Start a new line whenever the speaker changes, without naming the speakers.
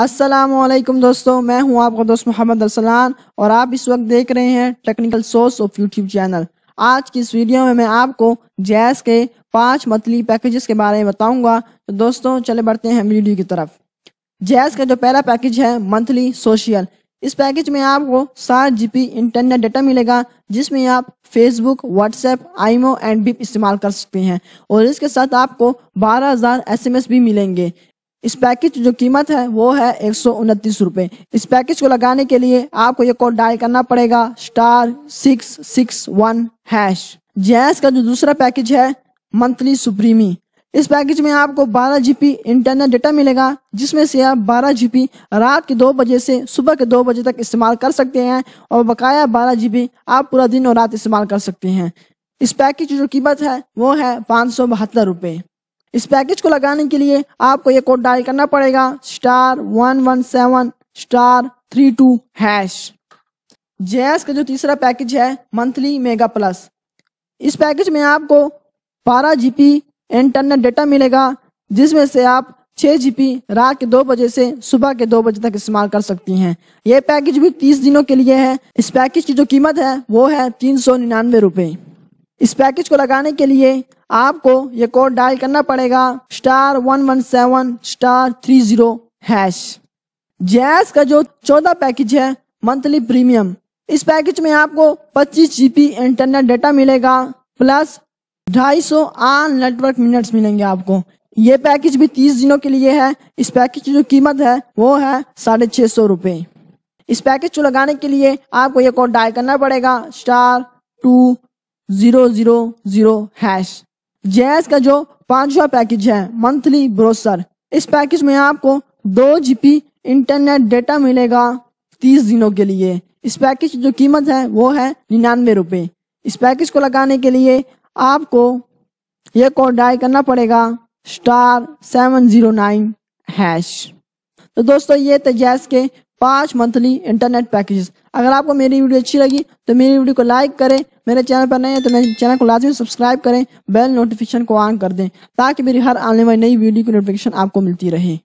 असलम दोस्तों मैं हूं आपका दोस्त मोहम्मद अरसलान और आप इस वक्त देख रहे हैं technical source of YouTube channel आज की इस वीडियो में मैं आपको जैस के पांच मंथली पैकेजेस के बारे में बताऊंगा तो दोस्तों चले बढ़ते हैं वीडियो की तरफ जैस का जो पहला पैकेज है मंथली सोशल इस पैकेज में आपको सात जी इंटरनेट डाटा मिलेगा जिसमें आप Facebook WhatsApp imo and BiP इस्तेमाल कर सकते हैं और इसके साथ आपको 12000 एसएमएस भी मिलेंगे इस पैकेज जो कीमत है वो है एक सौ उनतीस इस पैकेज को लगाने के लिए आपको ये कोड डायल करना पड़ेगा star six six one hash Jazz का जो दूसरा पैकेज है मंथली सुप्रीमी इस पैकेज में आपको 12 जीपी इंटरनल डेटा मिलेगा जिसमें से आप 12 जीबी रात के दो बजे से सुबह के दो बजे तक इस्तेमाल कर सकते हैं और बकाया 12 जीबी आप पूरा दिन और रात इस्तेमाल कर सकते हैं इस पैकेज की जो कीमत है वो है पाँच सौ बहत्तर रुपये इस पैकेज को लगाने के लिए आपको ये कोड डायल करना पड़ेगा star one one seven star three two hash Jazz का जो तीसरा पैकेज है मंथली मेगा प्लस इस पैकेज में आपको बारह जीबी इंटरनेट डेटा मिलेगा जिसमें से आप छः जीबी रात के दो बजे से सुबह के दो बजे तक इस्तेमाल कर सकती हैं यह पैकेज भी तीस दिनों के लिए है इस पैकेज की जो कीमत है वो है तीन सौ निन्यानवे रुपये इस पैकेज को लगाने के लिए आपको ये कोड डायल करना पड़ेगा star one one seven star three zero hash Jazz का जो चौदह पैकेज है मंथली प्रीमियम इस पैकेज में आपको पच्चीस जीबी इंटरनेट डेटा मिलेगा प्लस ढाई सौ आन नेटवर्क मिनट्स मिलेंगे आपको ये पैकेज भी तीस दिनों के लिए है इस पैकेज की जो कीमत है वो है साढ़े छह सौ रुपए इस पैकेज को लगाने के लिए आपको ये कोड डायल करना पड़ेगा star two zero zero zero hash Jazz का जो पांचवा पैकेज है मंथली ब्रोसर इस पैकेज में आपको दो जीबी इंटरनेट डेटा मिलेगा तीस दिनों के लिए इस पैकेज की जो कीमत है वो है निन्यानवे रुपये इस पैकेज को लगाने के लिए आपको यह कोड डायल करना पड़ेगा star seven zero nine hash तो दोस्तों ये तेजैस के पाँच मंथली इंटरनेट पैकेजेस अगर आपको मेरी वीडियो अच्छी लगी तो मेरी वीडियो को लाइक करें मेरे चैनल पर नए हैं तो मेरे चैनल को लाजमी सब्सक्राइब करें बेल नोटिफिकेशन को ऑन कर दें ताकि मेरी हर आने वाली नई वीडियो की नोटिफिकेशन आपको मिलती रहे